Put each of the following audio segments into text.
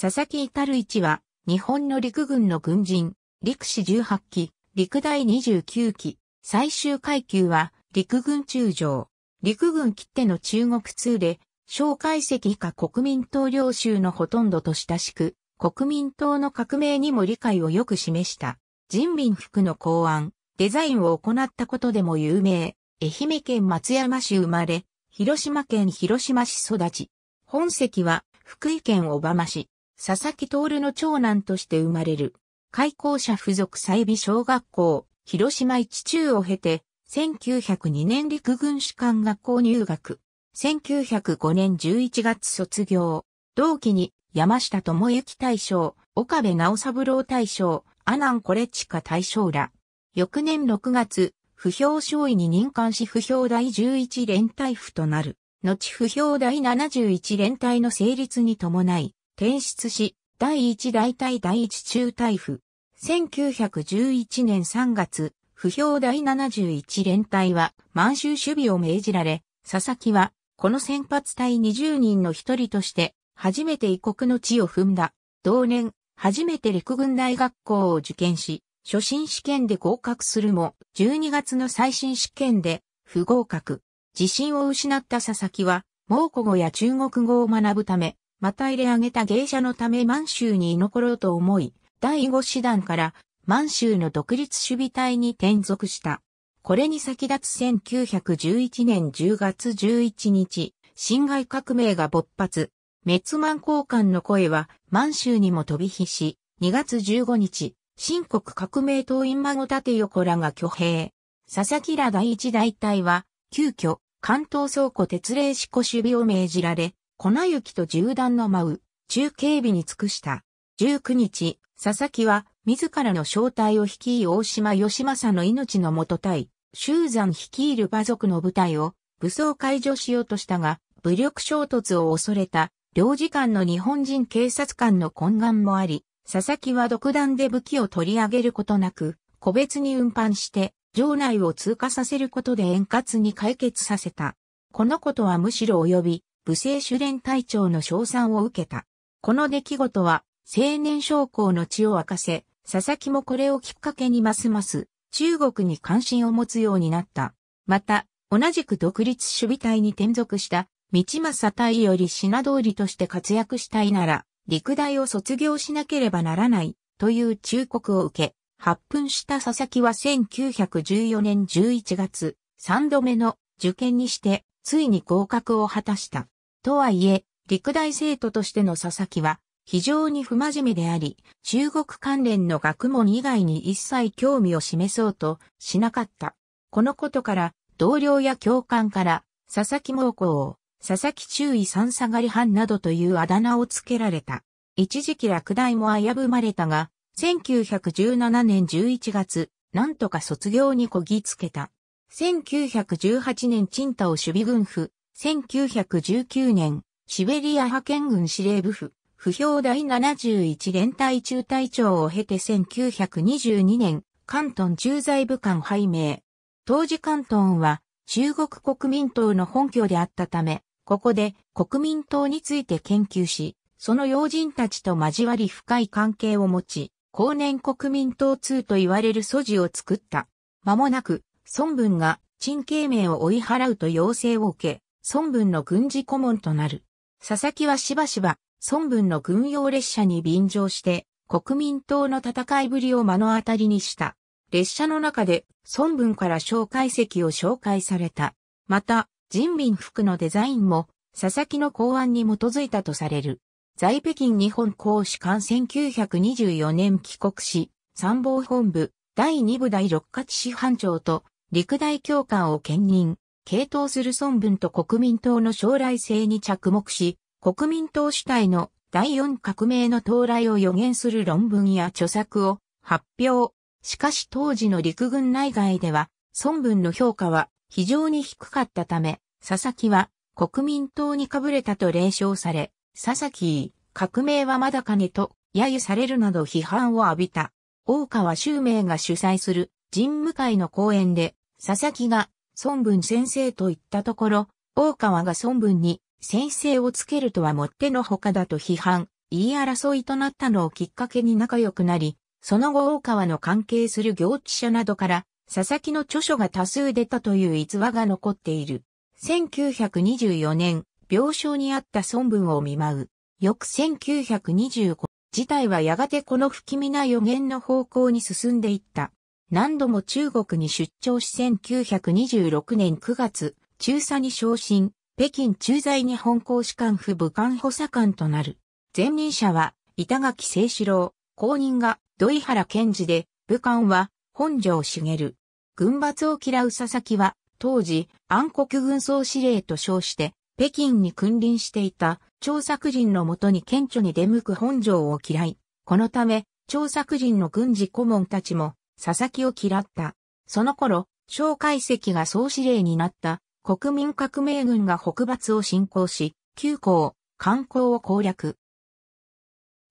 佐々木至一は、日本の陸軍の軍人、陸士18期、陸第29期、最終階級は、陸軍中将、陸軍切手の中国通で、蒋介石以下国民党領州のほとんどと親しく、国民党の革命にも理解をよく示した。人民服の考案、デザインを行ったことでも有名。愛媛県松山市生まれ、広島県広島市育ち。本籍は福井県小浜市。佐々木徹の長男として生まれる。開校者付属済美小学校、広島一中を経て、1902年陸軍士官学校入学。1905年11月卒業。同期に山下智之大将、岡部直三郎大将、阿南コレチカ大将ら。翌年6月、不評少尉に任官し不評第11連隊府となる。後不評第71連隊の成立に伴い、転出し、第一大隊第一中隊府。1911年3月、不評第71連隊は満州守備を命じられ、佐々木はこの先発隊20人の一人として初めて異国の地を踏んだ。同年、初めて陸軍大学校を受験し、初心試験で合格するも、12月の最新試験で不合格。自信を失った佐々木は、蒙古語や中国語を学ぶため、また入れ上げた芸者のため満州に居残ろうと思い、第五師団から満州の独立守備隊に転属した。これに先立つ1911年10月11日、侵害革命が勃発。滅満交換の声は満州にも飛び火し、2月15日、新国革命党員孫立横らが挙兵。佐々木ら第一大隊は、急遽、関東倉庫鉄霊四行守備を命じられ、粉雪と銃弾の舞う、中警備に尽くした。19日、佐々木は、自らの正体を率い大島義政の命のもと対、周山率いる馬族の部隊を、武装解除しようとしたが、武力衝突を恐れた、領事館の日本人警察官の懇願もあり、佐々木は独断で武器を取り上げることなく、個別に運搬して、城内を通過させることで円滑に解決させた。このことはむしろ及び、武政主連隊長の賞賛を受けた。この出来事は、青年将校の血を沸かせ、佐々木もこれをきっかけにますます中国に関心を持つようになった。また、同じく独立守備隊に転属した道政隊より品通りとして活躍したいなら、陸大を卒業しなければならないという忠告を受け、発奮した佐々木は1914年11月、3度目の受験にして、ついに合格を果たした。とはいえ、陸大生徒としての佐々木は、非常に不真面目であり、中国関連の学問以外に一切興味を示そうとしなかった。このことから、同僚や教官から、佐々木猛攻を、佐々木注意三下がり班などというあだ名をつけられた。一時期落第も危ぶまれたが、1917年11月、なんとか卒業にこぎつけた。1918年鎮太を守備軍府、1919年、シベリア派遣軍司令部府、不評第71連隊中隊長を経て1922年、関東駐在部官拝命。当時関東は中国国民党の本拠であったため、ここで国民党について研究し、その要人たちと交わり深い関係を持ち、後年国民党通と言われる素地を作った。間もなく、孫文が陳慶明を追い払うと要請を受け、孫文の軍事顧問となる。佐々木はしばしば、孫文の軍用列車に便乗して、国民党の戦いぶりを目の当たりにした。列車の中で孫文から紹介席を紹介された。また、人民服のデザインも、佐々木の考案に基づいたとされる。在北京日本公使館1924年帰国し、参謀本部、第2部第6課地師班長と、陸大教官を兼任。傾倒する孫文と国民党の将来性に着目し、国民党主体の第四革命の到来を予言する論文や著作を発表。しかし当時の陸軍内外では、孫文の評価は非常に低かったため、佐々木は国民党にかぶれたと冷笑され、佐々木、革命はまだかねと揶揄されるなど批判を浴びた。大川周明が主催する神武会の講演で、佐々木が孫文先生と言ったところ、大川が孫文に先生をつけるとはもってのほかだと批判、言い争いとなったのをきっかけに仲良くなり、その後大川の関係する行地者などから、佐々木の著書が多数出たという逸話が残っている。1924年、病床にあった孫文を見舞う。翌1925、事態はやがてこの不気味な予言の方向に進んでいった。何度も中国に出張し1926年9月、中佐に昇進、北京駐在日本公使館府武漢補佐官となる。前任者は、板垣清志郎、後任が土井原賢治で、武漢は本城茂。軍閥を嫌う佐々木は、当時、暗黒軍総司令と称して、北京に君臨していた、張作人のもとに顕著に出向く本城を嫌い。このため、張作人の軍事顧問たちも、佐々木を嫌った。その頃、蒋介石が総司令になった国民革命軍が北伐を進行し、旧行、観光を攻略。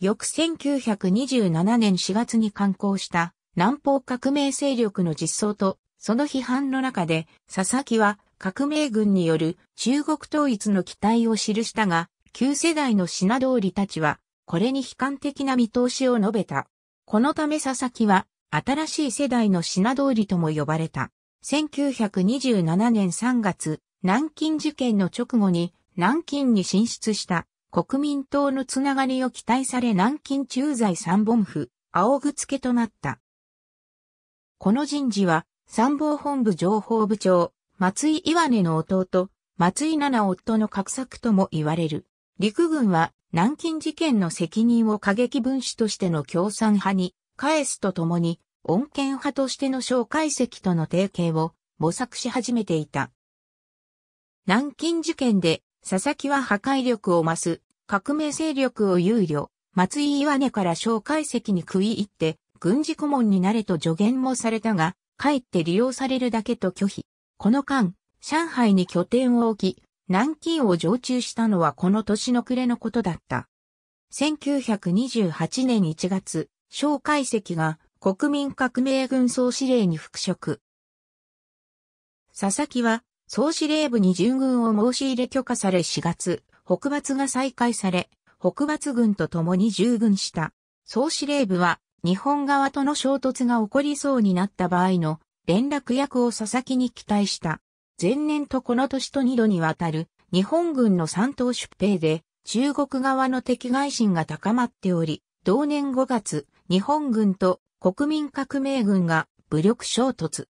翌1927年4月に観光した南方革命勢力の実装とその批判の中で佐々木は革命軍による中国統一の期待を記したが旧世代の品通りたちはこれに悲観的な見通しを述べた。このため佐々木は新しい世代の品通りとも呼ばれた。1927年3月、南京事件の直後に南京に進出した国民党のつながりを期待され南京駐在三本府、青ぐつけとなった。この人事は、参謀本部情報部長、松井岩根の弟、松井奈々夫の格策とも言われる。陸軍は南京事件の責任を過激分子としての共産派に返すとともに穏健派としての蒋介石との提携を模索し始めていた。南京事件で、佐々木は破壊力を増す、革命勢力を憂慮、松井岩根から蒋介石に食い入って、軍事顧問になれと助言もされたが、かえって利用されるだけと拒否。この間、上海に拠点を置き、南京を常駐したのはこの年の暮れのことだった。1928年1月、蒋介石が国民革命軍総司令に復職。佐々木は、総司令部に従軍を申し入れ許可され4月、北伐が再開され、北伐軍と共に従軍した。総司令部は、日本側との衝突が起こりそうになった場合の連絡役を佐々木に期待した。前年とこの年と2度にわたる日本軍の三島出兵で中国側の敵外心が高まっており、同年5月、日本軍と国民革命軍が武力衝突。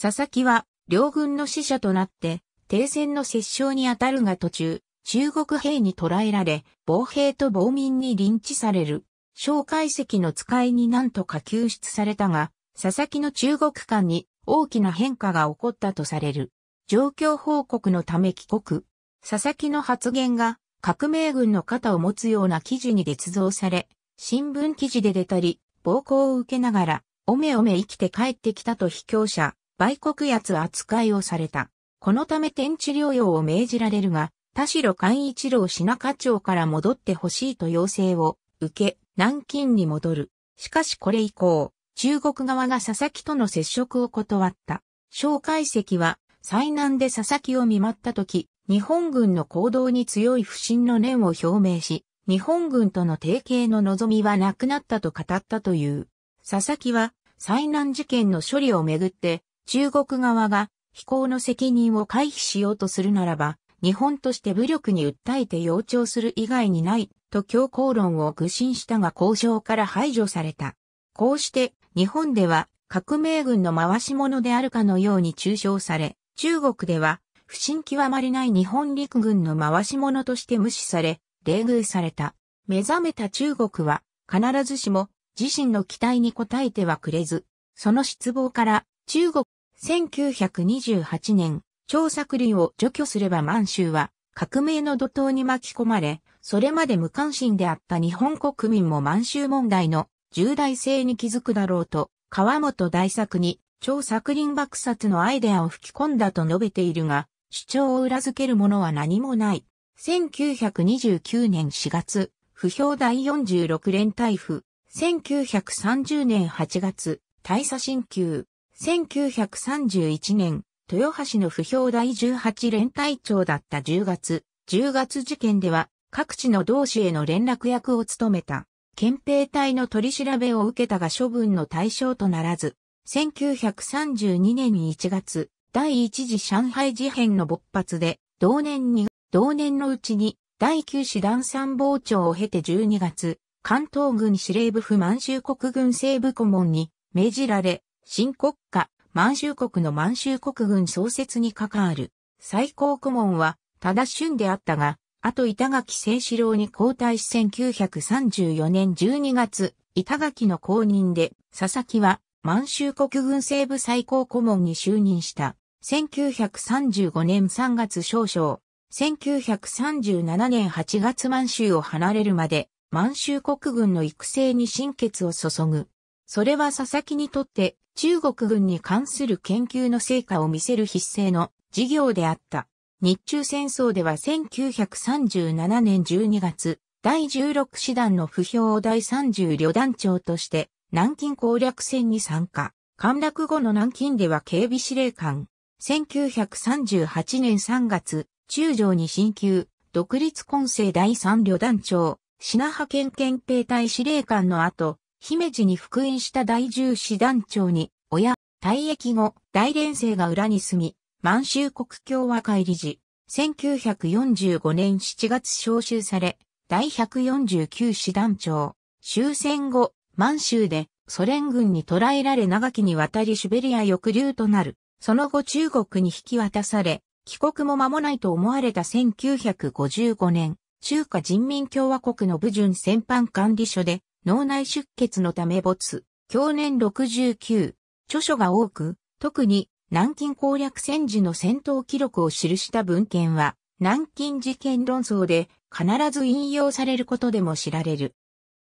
佐々木は両軍の死者となって停戦の折衝に当たるが途中、中国兵に捕らえられ、防兵と防民に臨地される。蒋介石の使いになんとか救出されたが、佐々木の中国間に大きな変化が起こったとされる。状況報告のため帰国。佐々木の発言が革命軍の肩を持つような記事に捏造され、新聞記事で出たり、暴行を受けながら、おめおめ生きて帰ってきたと卑怯者、売国奴扱いをされた。このため天地療養を命じられるが、田代寛一郎品課長から戻ってほしいと要請を受け、南京に戻る。しかしこれ以降、中国側が佐々木との接触を断った。蒋介石は、災難で佐々木を見舞った時、日本軍の行動に強い不信の念を表明し、日本軍との提携の望みはなくなったと語ったという。佐々木は、災難事件の処理をめぐって、中国側が飛行の責任を回避しようとするならば、日本として武力に訴えて要調する以外にない、と強硬論を愚信したが交渉から排除された。こうして、日本では革命軍の回し者であるかのように抽象され、中国では不審極まりない日本陸軍の回し者として無視され、冷遇された。目覚めた中国は必ずしも自身の期待に応えてはくれず、その失望から中国1928年張作霖を除去すれば満州は革命の怒涛に巻き込まれ、それまで無関心であった日本国民も満州問題の重大性に気づくだろうと、川本大作に張作霖爆殺のアイデアを吹き込んだと述べているが、主張を裏付けるものは何もない。1929年4月、不評第46連隊府、1930年8月、大佐新旧、1931年、豊橋の不評第18連隊長だった10月、10月事件では、各地の同志への連絡役を務めた。憲兵隊の取り調べを受けたが処分の対象とならず、1932年1月、第一次上海事変の勃発で、同年2同年のうちに第9師団参謀長を経て12月、関東軍司令部府満州国軍西部顧問に命じられ、新国家、満州国の満州国軍創設に関わる。最高顧問は、ただ春であったが、あと板垣清志郎に交代し1934年12月、板垣の公認で、佐々木は満州国軍西部最高顧問に就任した。1935年3月少々、1937年8月満州を離れるまで、満州国軍の育成に心血を注ぐ。それは佐々木にとって中国軍に関する研究の成果を見せる必須の事業であった。日中戦争では1937年12月、第16師団の不評を第30旅団長として南京攻略戦に参加。陥落後の南京では警備司令官。1938年3月、中将に進級、独立混成第三旅団長、品派遣憲兵隊司令官の後、姫路に復員した第十師団長に、親、退役後、大連生が裏に住み、満州国共和会理事、1945年7月召集され、第149師団長、終戦後、満州でソ連軍に捕らえられ長きにわたりシュベリア抑留となる。その後中国に引き渡され、帰国も間もないと思われた1955年、中華人民共和国の武順戦犯管理所で脳内出血のため没、去年69、著書が多く、特に南京攻略戦時の戦闘記録を記した文献は、南京事件論争で必ず引用されることでも知られる。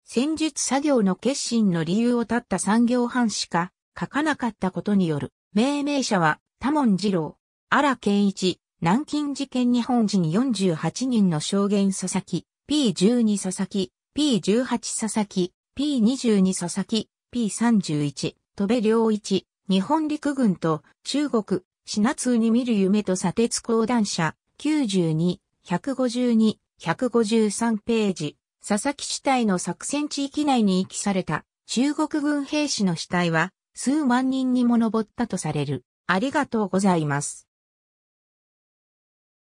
戦術作業の決心の理由を立った産業藩しか書かなかったことによる、命名者は多門二郎、荒健一、南京事件日本人48人の証言佐々木、P12 佐々木、P18 佐々木、P22 佐々木、P31、戸部良一、日本陸軍と中国、品通に見る夢と砂鉄講談社、92、152、153ページ、佐々木死体の作戦地域内に遺棄された中国軍兵士の死体は数万人にも上ったとされる。ありがとうございます。